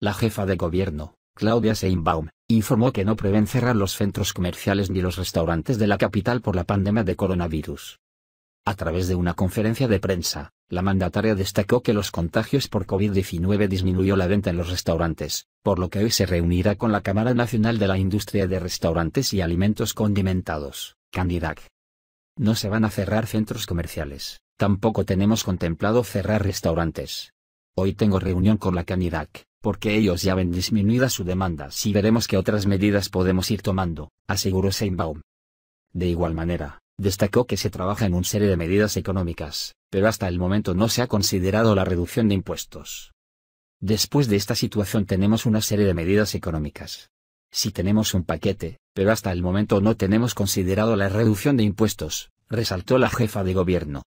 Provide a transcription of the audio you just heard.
La jefa de gobierno, Claudia Seinbaum, informó que no prevén cerrar los centros comerciales ni los restaurantes de la capital por la pandemia de coronavirus. A través de una conferencia de prensa, la mandataria destacó que los contagios por COVID-19 disminuyó la venta en los restaurantes, por lo que hoy se reunirá con la Cámara Nacional de la Industria de Restaurantes y Alimentos Condimentados, Candidac. No se van a cerrar centros comerciales, tampoco tenemos contemplado cerrar restaurantes. Hoy tengo reunión con la Candidac porque ellos ya ven disminuida su demanda si veremos que otras medidas podemos ir tomando, aseguró Seinbaum. De igual manera, destacó que se trabaja en una serie de medidas económicas, pero hasta el momento no se ha considerado la reducción de impuestos. Después de esta situación tenemos una serie de medidas económicas. Si tenemos un paquete, pero hasta el momento no tenemos considerado la reducción de impuestos, resaltó la jefa de gobierno.